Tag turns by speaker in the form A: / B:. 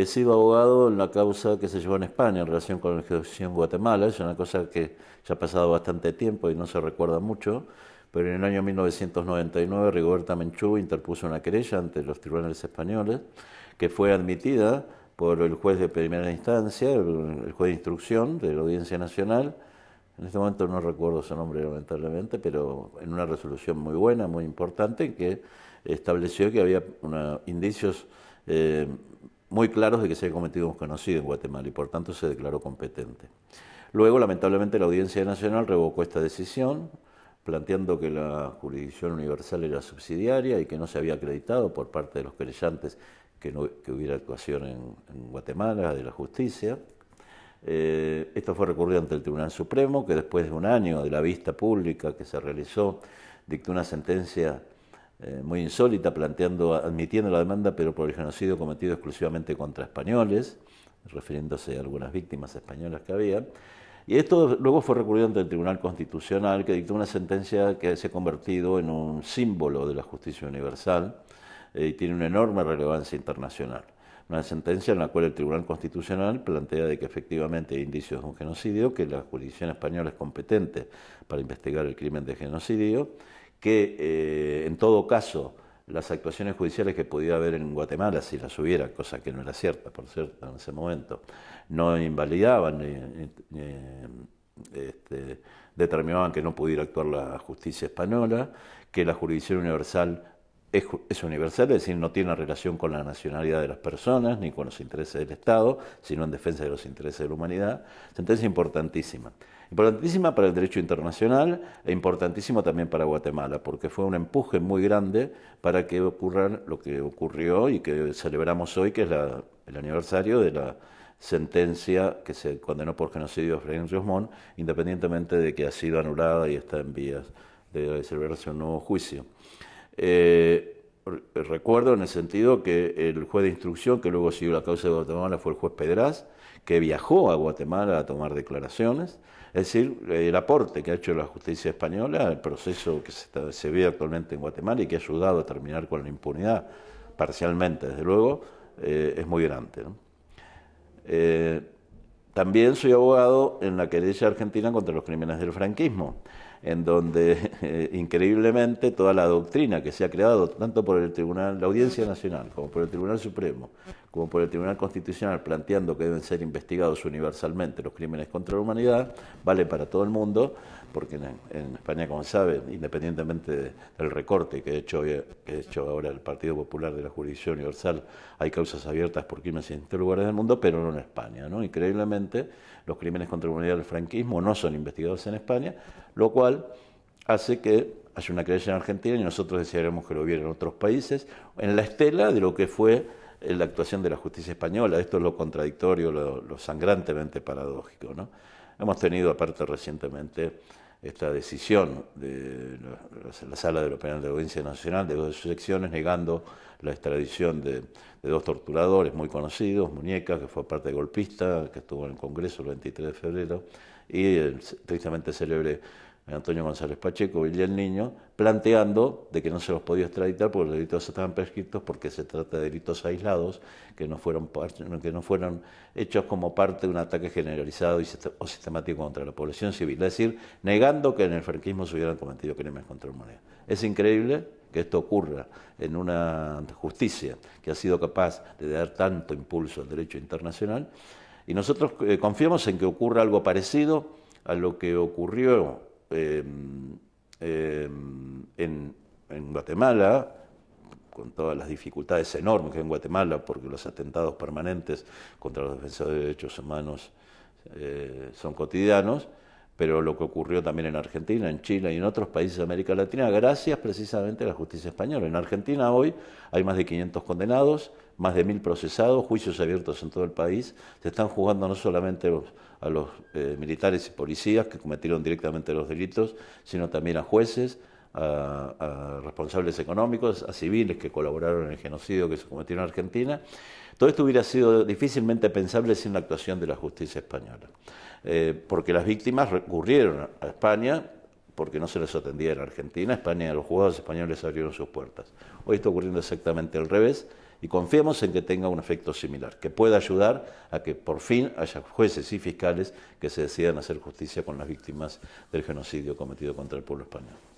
A: He sido abogado en la causa que se llevó en España en relación con la ejecución Guatemala, es una cosa que ya ha pasado bastante tiempo y no se recuerda mucho, pero en el año 1999 Rigoberta Menchú interpuso una querella ante los tribunales españoles que fue admitida por el juez de primera instancia, el juez de instrucción de la Audiencia Nacional, en este momento no recuerdo su nombre lamentablemente, pero en una resolución muy buena, muy importante, que estableció que había indicios eh, muy claros de que se había cometido un genocidio en Guatemala y por tanto se declaró competente. Luego, lamentablemente, la Audiencia Nacional revocó esta decisión, planteando que la jurisdicción universal era subsidiaria y que no se había acreditado por parte de los querellantes que, hubiera actuación en, Guatemala de la justicia. Eh, esto fue recurrido ante el Tribunal Supremo, que después de un año de la vista pública que se realizó, dictó una sentencia eh, muy insólita, planteando, admitiendo la demanda, pero por el genocidio cometido exclusivamente contra españoles, refiriéndose a algunas víctimas españolas que había. Y esto luego fue recurrido ante el Tribunal Constitucional, que dictó una sentencia que se ha convertido en un símbolo de la justicia universal eh, y tiene una enorme relevancia internacional. Una sentencia en la cual el Tribunal Constitucional plantea de que efectivamente hay indicios de un genocidio, que la jurisdicción española es competente para investigar el crimen de genocidio que eh, en todo caso las actuaciones judiciales que pudiera haber en Guatemala, si las hubiera, cosa que no era cierta, por cierto, en ese momento, no invalidaban este, determinaban que no pudiera actuar la justicia española, que la jurisdicción universal es, universal, es decir, no tiene relación con la nacionalidad de las personas ni con los intereses del Estado, sino en defensa de los intereses de la humanidad. Sentencia importantísima. Importantísima para el derecho internacional e importantísima también para Guatemala, porque fue un empuje muy grande para que ocurra lo que ocurrió y que celebramos hoy, que es el aniversario de la sentencia que se condenó por genocidio a Efraín Riosmón, independientemente de que ha sido anulada y está en vías de celebrarse un nuevo juicio. Eh, recuerdo en el sentido que el juez de instrucción que luego siguió la causa de Guatemala fue el juez Pedraz, que viajó a Guatemala a tomar declaraciones. Es decir, el aporte que ha hecho la justicia española al proceso que se, ve actualmente en Guatemala y que ha ayudado a terminar con la impunidad, parcialmente, desde luego, eh, es muy grande. Eh, también soy abogado en la querella argentina contra los crímenes del franquismo en donde eh, increíblemente toda la doctrina que se ha creado tanto por el Tribunal, la Audiencia Nacional como por el Tribunal Supremo, como por el Tribunal Constitucional planteando que deben ser investigados universalmente los crímenes contra la humanidad, vale para todo el mundo, porque en, España, como saben, independientemente del recorte que ha, hecho, ahora el Partido Popular de la Jurisdicción Universal, hay causas abiertas por crímenes en distintos lugares del mundo, pero no en España. ¿no? Increíblemente, los crímenes contra la humanidad del franquismo no son investigados en España, lo cual hace que haya una creencia en Argentina y nosotros desearíamos que lo hubiera en otros países, en la estela de lo que fue en la actuación de la justicia española. Esto es lo contradictorio, lo, sangrantemente paradójico. ¿no? Hemos tenido, aparte recientemente, esta decisión de la, Sala de la Penal de la Audiencia Nacional de dos secciones negando la extradición de, de, dos torturadores muy conocidos, Muñeca, que fue parte de golpista, que estuvo en el Congreso el 23 de febrero, y el tristemente célebre Antonio González Pacheco, y el Niño, planteando de que no se los podía extraditar porque los delitos estaban prescritos porque se trata de delitos aislados que no fueron, hechos como parte de un ataque generalizado y, o sistemático contra la población civil. Es decir, negando que en el franquismo se hubieran cometido crímenes contra el humanidad. Es increíble que esto ocurra en una justicia que ha sido capaz de dar tanto impulso al derecho internacional. Y nosotros eh, confiamos en que ocurra algo parecido a lo que ocurrió Em, em, en, Guatemala, con todas las dificultades enormes que en Guatemala, porque los atentados permanentes contra los defensores de derechos humanos eh, son cotidianos, pero lo que ocurrió también en Argentina, en Chile y en otros países de América Latina, gracias precisamente a la justicia española. En Argentina hoy hay más de 500 condenados, más de mil procesados, juicios abiertos en todo el país. Se están juzgando no solamente a los eh, militares y policías que cometieron directamente los delitos, sino también a jueces, a, responsables económicos, a civiles que colaboraron en el genocidio que se cometió en Argentina. Todo esto hubiera sido difícilmente pensable sin la actuación de la justicia española, eh, porque las víctimas recurrieron a España porque no se les atendía en Argentina. España, los juzgados españoles abrieron sus puertas. Hoy está ocurriendo exactamente al revés y confiemos en que tenga un efecto similar, que pueda ayudar a que por fin haya jueces y fiscales que se decidan hacer justicia con las víctimas del genocidio cometido contra el pueblo español.